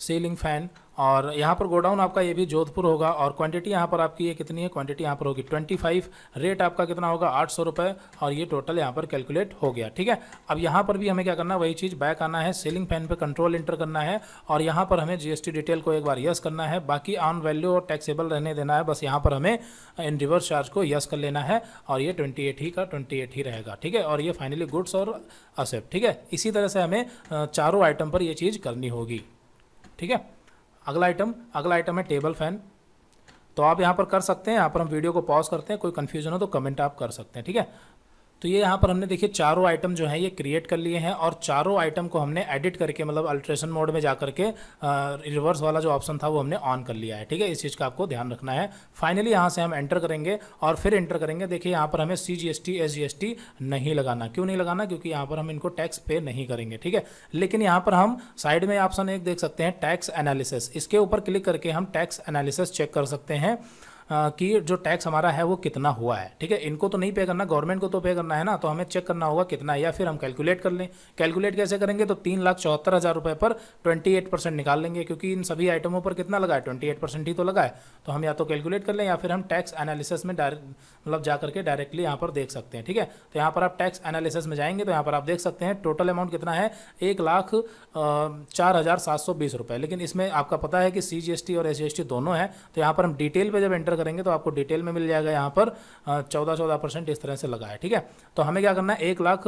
सीलिंग फैन और यहाँ पर गोडाउन आपका ये भी जोधपुर होगा और क्वांटिटी यहाँ पर आपकी ये कितनी है क्वांटिटी यहाँ पर होगी 25 रेट आपका कितना होगा आठ सौ रुपये और ये टोटल यहाँ पर कैलकुलेट हो गया ठीक है अब यहाँ पर भी हमें क्या करना है वही चीज़ बैक आना है सीलिंग फैन पर कंट्रोल इंटर करना है और यहाँ पर हमें जी डिटेल को एक बार यस करना है बाकी ऑन वैल्यू और टैक्सेबल रहने देना है बस यहाँ पर हमें इन रिवर्स चार्ज को यस कर लेना है और ये ट्वेंटी ही का ट्वेंटी ही रहेगा ठीक है और ये फाइनली गुड्स और असेप्ट ठीक है इसी तरह से हमें चारों आइटम पर ये चीज़ करनी होगी ठीक है अगला आइटम अगला आइटम है टेबल फैन तो आप यहाँ पर कर सकते हैं यहाँ पर हम वीडियो को पॉज करते हैं कोई कन्फ्यूजन हो तो कमेंट आप कर सकते हैं ठीक है तो ये यहाँ पर हमने देखिए चारों आइटम जो है ये क्रिएट कर लिए हैं और चारों आइटम को हमने एडिट करके मतलब अल्ट्रेशन मोड में जा करके रिवर्स वाला जो ऑप्शन था वो हमने ऑन कर लिया है ठीक है इस चीज़ का आपको ध्यान रखना है फाइनली यहाँ से हम एंटर करेंगे और फिर एंटर करेंगे देखिए यहाँ पर हमें C G S T S G S T नहीं लगाना क्यों नहीं लगाना क्योंकि यहाँ पर हम इनको टैक्स पे नहीं करेंगे ठीक है लेकिन यहाँ पर हम साइड में ऑप्शन एक देख सकते हैं टैक्स एनालिसिस इसके ऊपर क्लिक करके हम टैक्स एनालिसिस चेक कर सकते हैं कि जो टैक्स हमारा है वो कितना हुआ है ठीक है इनको तो नहीं पे करना गवर्नमेंट को तो पे करना है ना तो हमें चेक करना होगा कितना है या फिर हम कैलकुलेट कर लें कैलकुलेट कैसे करेंगे तो तीन लाख चौहत्तर हज़ार रुपये पर ट्वेंटी एट परसेंट निकाल लेंगे क्योंकि इन सभी आइटमों पर कितना लगा है ट्वेंटी एट परसेंट ही तो लगा है तो हम या तो कैलकुलेट कर लें या फिर हम टैक्स एनालिसिस में डायरेक्ट मतलब जा करके डायरेक्टली यहाँ पर देख सकते हैं ठीक है तो यहाँ पर आप टैक्स एनालिसिस में जाएंगे तो यहाँ पर आप देख सकते हैं टोटल अमाउंट कितना है एक लाख चार हज़ार सात सौ बीस रुपये लेकिन इसमें आपका पता है कि सी जी एस टी और एस जी एस टी दोनों है तो यहाँ पर हम डिटेल पर जब एंटर एंटर करेंगे तो आपको डिटेल में मिल जाएगा यहाँ पर चौदह चौदह परसेंट इस तरह से लगा है ठीक है तो हमें क्या करना है एक लाख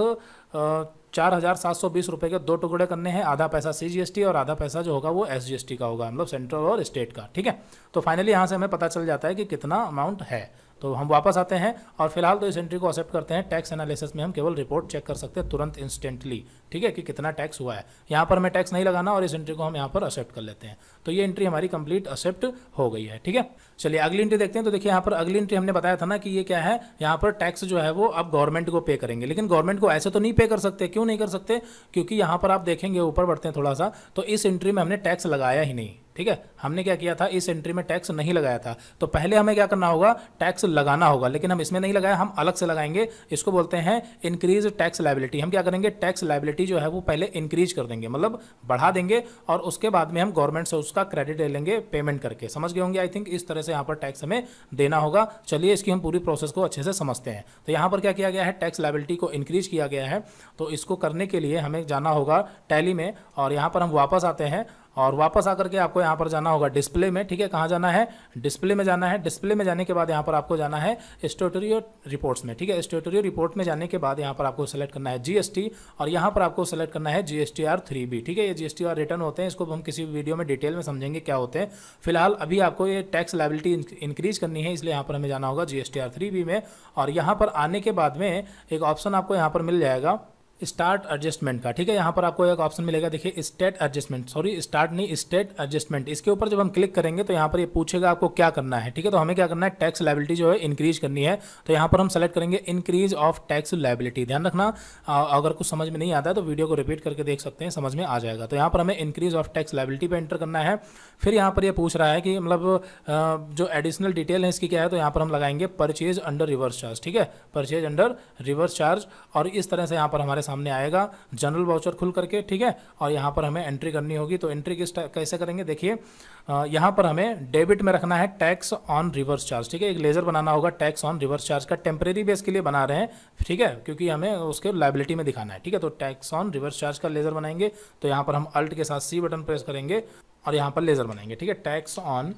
चार हज़ार सात सौ बीस रुपये के दो टुकड़े करने हैं आधा पैसा सी और आधा पैसा जो होगा वो एस का होगा मतलब सेंट्रल और स्टेट का ठीक है तो फाइनली यहाँ से हमें पता चल जाता है कि कितना अमाउंट है तो हम वापस आते हैं और फिलहाल तो इस एंट्री को एक्सेप्ट करते हैं टैक्स एनालिसिस में हम केवल रिपोर्ट चेक कर सकते हैं तुरंत इंस्टेंटली ठीक है कि कितना टैक्स हुआ है यहाँ पर हमें टैक्स नहीं लगाना और इस एंट्री को हम यहाँ पर एक्सेप्ट कर लेते हैं तो ये एंट्री हमारी कंप्लीट एक्सेप्ट हो गई है ठीक है चलिए अगली एंट्री देखते हैं तो देखिए यहाँ पर अगली एंट्री हमने बताया था ना कि ये क्या है यहाँ पर टैक्स जो है वो आप गवर्नमेंट को पे करेंगे लेकिन गवर्नमेंट को ऐसे तो नहीं पे कर सकते क्यों नहीं कर सकते क्योंकि यहाँ पर आप देखेंगे ऊपर बढ़ते हैं थोड़ा सा तो इस एंट्री में हमने टैक्स लगाया ही नहीं ठीक है हमने क्या किया था इस एंट्री में टैक्स नहीं लगाया था तो पहले हमें क्या करना होगा टैक्स लगाना होगा लेकिन हम इसमें नहीं लगाए हम अलग से लगाएंगे इसको बोलते हैं इंक्रीज टैक्स लाइबिलिटी हम क्या करेंगे टैक्स लाइबिलिटी जो है वो पहले इंक्रीज कर देंगे मतलब बढ़ा देंगे और उसके बाद में हम गवर्नमेंट से उसका क्रेडिट ले लेंगे पेमेंट करके समझ गए होंगे आई थिंक इस तरह से यहाँ पर टैक्स हमें देना होगा चलिए इसकी हम पूरी प्रोसेस को अच्छे से समझते हैं तो यहाँ पर क्या किया गया है टैक्स लाइबिलिटी को इंक्रीज किया गया है तो इसको करने के लिए हमें जाना होगा टैली में और यहाँ पर हम वापस आते हैं और वापस आकर के आपको यहाँ पर जाना होगा डिस्प्ले में ठीक है कहाँ जाना है डिस्प्ले में जाना है डिस्प्ले में जाने के बाद यहाँ पर आपको जाना है स्टेटोरियो रिपोर्ट्स में ठीक है स्टेटोरियो रिपोर्ट में जाने के बाद यहाँ पर आपको सेलेक्ट करना है जीएसटी और यहाँ पर आपको सेलेक्ट करना है जी एस ठीक है ये जी रिटर्न होते हैं इसको हम किसी वीडियो में डिटेल में समझेंगे क्या होते हैं फिलहाल अभी आपको ये टैक्स लाइबिलिटी इंक्रीज करनी है इसलिए यहाँ पर हमें जाना होगा जी एस में और यहाँ पर आने के बाद में एक ऑप्शन आपको यहाँ पर मिल जाएगा स्टार्ट एडजस्टमेंट का ठीक है यहाँ पर आपको एक ऑप्शन मिलेगा देखिए स्टेट एडजस्टमेंट सॉरी स्टार्ट नहीं स्टेट एडजस्टमेंट इसके ऊपर जब हम क्लिक करेंगे तो यहाँ पर ये यह पूछेगा आपको क्या करना है ठीक है तो हमें क्या करना है टैक्स लाइबिलिटी जो है इंक्रीज करनी है तो यहाँ पर हम सेलेक्ट करेंगे इंक्रीज ऑफ टैक्स लाइबिलिटी ध्यान रखना अगर कुछ समझ में नहीं आता है तो वीडियो को रिपीट करके देख सकते हैं समझ में आ जाएगा तो यहाँ पर हमें इंक्रीज ऑफ टैक्स लाइबिलिटी पर एंटर करना है फिर यहाँ पर यह पूछ रहा है कि मतलब जो एडिशनल डिटेल है इसकी क्या है तो यहाँ पर हम लगाएंगे परचेज अंडर रिवर्स चार्ज ठीक है परचेज अंडर रिवर्स चार्ज और इस तरह से यहाँ पर हमारे सामने आएगा जनरल वाउचर खुल करके ठीक है और यहाँ पर हमें एंट्री करनी होगी तो एंट्री किस कैसे करेंगे देखिए यहाँ पर हमें डेबिट में रखना है टैक्स ऑन रिवर्स चार्ज ठीक है एक लेजर बनाना होगा टैक्स ऑन रिवर्स चार्ज का टेम्प्रेरी बेस के लिए बना रहे हैं ठीक है क्योंकि हमें उसके लाइबिलिटी में दिखाना है ठीक है तो टैक्स ऑन रिवर्स चार्ज का लेजर बनाएंगे तो यहाँ पर हम अल्ट के साथ सी बटन प्रेस करेंगे और यहाँ पर लेजर बनाएंगे ठीक है टैक्स ऑन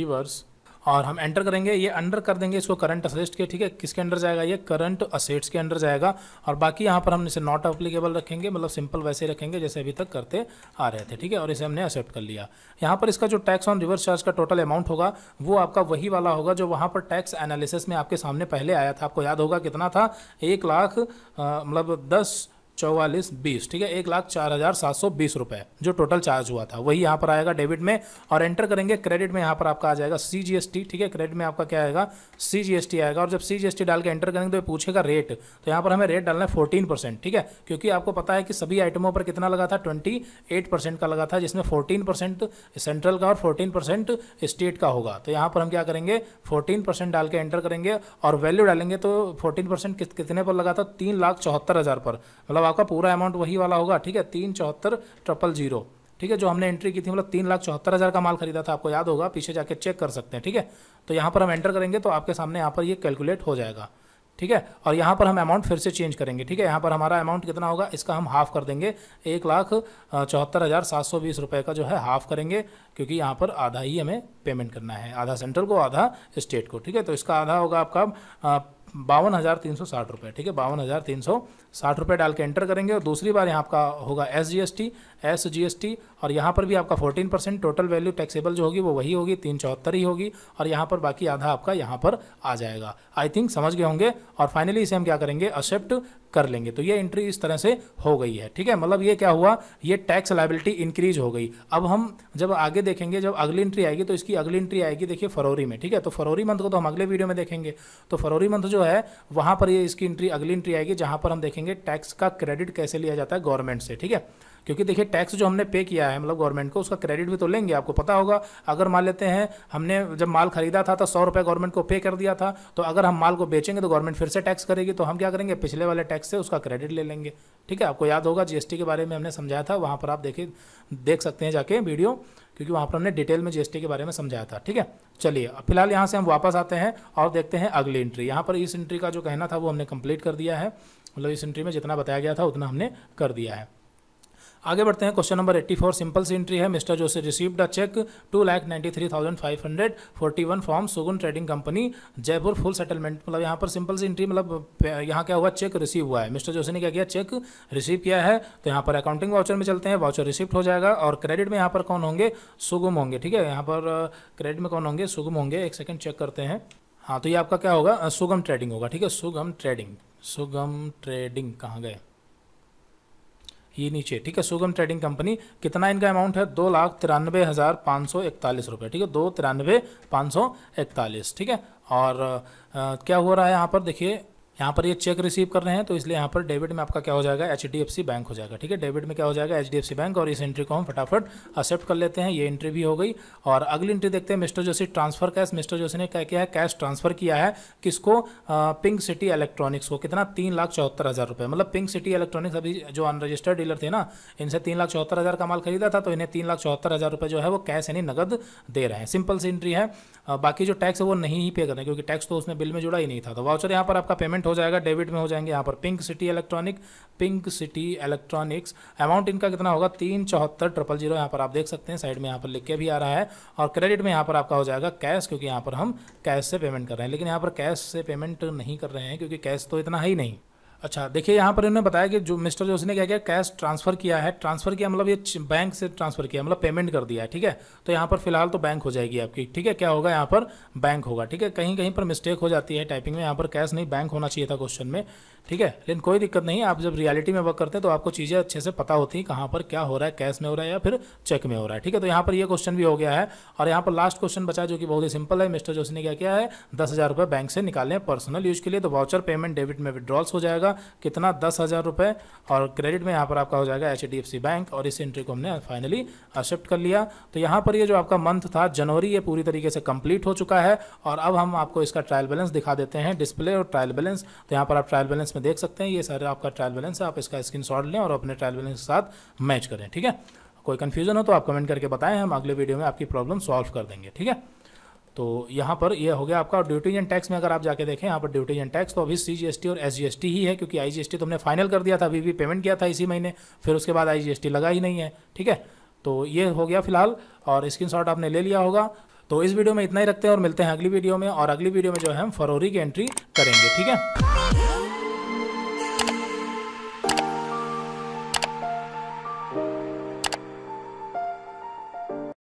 रिवर्स और हम एंटर करेंगे ये अंडर कर देंगे इसको करंट असेट्स के ठीक है किसके अंडर जाएगा ये करंट असेट्स के अंडर जाएगा और बाकी यहाँ पर हम इसे नॉट अप्लीकेबल रखेंगे मतलब सिंपल वैसे रखेंगे जैसे अभी तक करते आ रहे थे ठीक है और इसे हमने एक्सेप्ट कर लिया यहाँ पर इसका जो टैक्स ऑन रिवर्स चार्ज का टोटल अमाउंट होगा वो आपका वही वाला होगा जो वहाँ पर टैक्स एनालिसिस में आपके सामने पहले आया था आपको याद होगा कितना था एक लाख मतलब दस चौवालीस बीस ठीक है एक लाख चार हज़ार सात सौ बीस रुपए जो टोटल चार्ज हुआ था वही यहाँ पर आएगा डेबिट में और एंटर करेंगे क्रेडिट में यहाँ पर आपका आ जाएगा सी ठीक है क्रेडिट में आपका क्या आएगा सी आएगा और जब सी जी एस टी डाल के एंटर करेंगे तो पूछेगा रेट तो यहाँ पर हमें रेट डालना है फोर्टीन परसेंट ठीक है क्योंकि आपको पता है कि सभी आइटमों पर कितना लगा था ट्वेंटी एट परसेंट का लगा था जिसमें फोर्टीन परसेंट सेंट्रल का और फोर्टीन परसेंट स्टेट का होगा तो यहाँ पर हम क्या करेंगे फोर्टीन परसेंट डाल के एंटर करेंगे और वैल्यू डालेंगे तो फोर्टीन परसेंट कितने पर लगा था तीन लाख चौहत्तर हज़ार पर मतलब मतलब आपका पूरा अमाउंट वही वाला होगा ठीक है तीन चौहत्तर ट्रिपल जीरो ठीक है जो हमने एंट्री की थी मतलब तीन लाख चौहत्तर हज़ार का माल खरीदा था आपको याद होगा पीछे जाके चेक कर सकते हैं ठीक है तो यहाँ पर हम एंटर करेंगे तो आपके सामने यहाँ पर ये कैलकुलेट हो जाएगा ठीक है और यहाँ पर हम अमाउंट फिर से चेंज करेंगे ठीक है यहाँ पर हमारा अमाउंट कितना होगा इसका हम हाफ़ कर देंगे एक लाख चौहत्तर हज़ार सात सौ बीस रुपये का जो है हाफ़ करेंगे क्योंकि यहाँ पर आधा ही हमें पेमेंट करना है आधा सेंट्रल को आधा स्टेट को ठीक है तो इसका आधा होगा आपका बावन हज़ार तीन सौ साठ रुपये ठीक है बावन हज़ार तीन सौ साठ रुपये डाल के एंटर करेंगे और दूसरी बार यहाँ आपका होगा S G S T S G S T और यहाँ पर भी आपका fourteen percent total value taxable जो होगी वो वही होगी तीन चौहत्तर ही होगी और यहाँ पर बाकी आधा आपका यहाँ पर आ जाएगा आई थिंक समझ गए होंगे और फाइनली इसे हम क्या करेंगे एक्सेप्ट कर लेंगे तो ये एंट्री इस तरह से हो गई है ठीक है मतलब ये क्या हुआ ये टैक्स लाइबिलिटी इंक्रीज हो गई अब हम जब आगे देखेंगे जब अगली एंट्री आएगी तो इसकी अगली एंट्री आएगी देखिए फरवरी में ठीक है तो फरवरी मंथ को तो हम अगले वीडियो में देखेंगे तो फरवरी मंथ जो है वहाँ पर ये इसकी एंट्री अगली एंट्री आएगी जहाँ पर हम देखेंगे देखेंगे टैक्स का क्रेडिट कैसे लिया जाता है गवर्नमेंट से ठीक है क्योंकि देखिए टैक्स जो हमने पे किया है मतलब गवर्नमेंट को उसका क्रेडिट भी तो लेंगे आपको पता होगा अगर मान लेते हैं हमने जब माल खरीदा था तो सौ रुपये गवर्नमेंट को पे कर दिया था तो अगर हम माल को बेचेंगे तो गवर्नमेंट फिर से टैक्स करेगी तो हम क्या करेंगे पिछले वाले टैक्स से उसका क्रेडिट ले लेंगे ठीक है आपको याद होगा जीएसटी के बारे में हमने समझाया था वहाँ पर आप देखिए देख सकते हैं जाके वीडियो क्योंकि वहाँ पर हमने डिटेल में जीएसटी के बारे में समझाया था ठीक है चलिए अब फिलहाल यहाँ से हम वापस आते हैं और देखते हैं अगली एंट्री यहाँ पर इस एंट्री का जो कहना था वो हमने कंप्लीट कर दिया है मतलब इस एंट्री में जितना बताया गया था उतना हमने कर दिया है आगे बढ़ते हैं क्वेश्चन नंबर 84 सिंपल सी एंट्री है mister Joshi received a cheque two lakh ninety three thousand five hundred forty one from Sugun trading company Jaipur full settlement मतलब यहाँ पर सिंपल सी एंट्री मतलब यहाँ क्या हुआ चेक रिसीव हुआ है मिस्टर जोशी ने क्या किया चेक रिसीव किया है तो यहाँ पर अकाउंटिंग वाउचर में चलते हैं वाउचर रिसिप्ट हो जाएगा और क्रेडिट में यहाँ पर कौन होंगे सुगम होंगे ठीक है यहाँ पर क्रेडिट uh, में कौन होंगे सुगम होंगे एक सेकेंड चेक करते हैं हाँ तो ये आपका क्या होगा सुगम uh, ट्रेडिंग होगा ठीक है सुगम ट्रेडिंग सुगम ट्रेडिंग कहाँ गए ये नीचे ठीक है सुगम ट्रेडिंग कंपनी कितना इनका अमाउंट है दो लाख तिरानवे हज़ार पाँच सौ इकतालीस रुपये ठीक है दो तिरानवे पाँच सौ इकतालीस ठीक है और आ, क्या हो रहा है यहाँ पर देखिए यहाँ पर ये चेक रिसीव कर रहे हैं तो इसलिए यहाँ पर डेबिट में आपका क्या हो जाएगा एच बैंक हो जाएगा ठीक है डेबिट में क्या हो जाएगा एच बैंक और इस एंट्री को हम फटाफट एक्सेप्ट कर लेते हैं ये एंट्री भी हो गई और अगली एंट्री देखते हैं mister Joshi transfer cash mister Joshi ने क्या किया है कैश ट्रांसफर किया है किसको पिंक सिटी इलेक्ट्रॉनिक्स को कितना तीन लाख चौहत्तर हज़ार रुपये मतलब पिंक सिटी इलेक्ट्रॉनिक्स अभी जो अनरजिस्टर्ड डीलर थे ना इनसे तीन लाख चौहत्तर हज़ार का माल खरीदा था तो इन्हें तीन लाख चौहत्तर हज़ार रुपये जो है वो कैश यानी नगद दे रहे हैं सिंपल सी एंट्री है बाकी जो टैक्स है वो नहीं ही पे कर रहे क्योंकि टैक्स तो उसने बिल में जुड़ा ही नहीं था तो वाउचर यहाँ पर आपका पेमेंट पेमेंट हो जाएगा डेबिट में हो जाएंगे यहाँ पर pink city electronic pink city electronics amount इनका कितना होगा तीन चौहत्तर ट्रिपल जीरो यहाँ पर आप देख सकते हैं साइड में यहाँ पर लिख के भी आ रहा है और क्रेडिट में यहाँ पर आपका हो जाएगा कैश क्योंकि यहाँ पर हम कैश से पेमेंट कर रहे हैं लेकिन यहाँ पर कैश से पेमेंट नहीं कर रहे हैं क्योंकि कैश तो इतना है ही नहीं अच्छा देखिए यहाँ पर इन्होंने बताया कि जो मिस्टर जोशी ने क्या किया कैश ट्रांसफ़र किया है ट्रांसफ़र किया मतलब ये बैंक से ट्रांसफ़र किया मतलब पेमेंट कर दिया है ठीक है तो यहाँ पर फिलहाल तो बैंक हो जाएगी आपकी ठीक है क्या होगा यहाँ पर बैंक होगा ठीक है कहीं कहीं पर मिस्टेक हो जाती है टाइपिंग में यहाँ पर कैश नहीं बैंक होना चाहिए था क्वेश्चन में ठीक है लेकिन कोई दिक्कत नहीं आप जब रियलिटी में वर्क करते हैं तो आपको चीज़ें अच्छे से पता होती हैं कहाँ पर क्या हो रहा है कैश में हो रहा है या फिर चेक में हो रहा है ठीक है तो यहाँ पर ये क्वेश्चन भी हो गया है और यहाँ पर लास्ट क्वेश्चन बचा जो कि बहुत ही सिंपल है मिस्टर जोशी ने क्या किया है दस हज़ार रुपये बैंक से निकालें पर्सनल यूज के लिए तो वाउचर पेमेंट डेबिट में विड्रॉल्स हो जाएगा कितना दस हज़ार रुपए और क्रेडिट में यहाँ पर आपका हो जाएगा H D F C bank और इस एंट्री को हमने फाइनली एक्सेप्ट कर लिया तो यहाँ पर ये जो आपका मंथ था जनवरी ये पूरी तरीके से कंप्लीट हो चुका है और अब हम आपको इसका ट्रायल बैलेंस दिखा देते हैं डिस्प्ले और ट्रायल बैलेंस तो यहाँ पर आप ट्रायल बैलेंस इसमें देख सकते हैं ये सारे आपका ट्रायल बैलेंस है आप इसका स्क्रीन शॉट लें और अपने ट्रायल बैलेंस के साथ मैच करें ठीक है कोई कन्फ्यूजन हो तो आप कमेंट करके बताएं हम अगले वीडियो में आपकी प्रॉब्लम सॉल्व कर देंगे ठीक है तो यहाँ पर यह हो गया आपका ड्यूटी एंड टैक्स में अगर आप जाके देखें यहाँ पर ड्यूटी एंड टैक्स तो अभी सी जी एस टी और एस जी एस टी ही है क्योंकि आई जी एस टी तो हमने फाइनल कर दिया था अभी भी पेमेंट किया था इसी महीने फिर उसके बाद आई जी एस टी लगा ही नहीं है ठीक है तो ये हो गया फिलहाल और शॉट आपने ले लिया होगा तो इस वीडियो में इतना ही रखते हैं और मिलते हैं अगली वीडियो में और अगली वीडियो में जो है हम फरवरी की एंट्री करेंगे ठीक है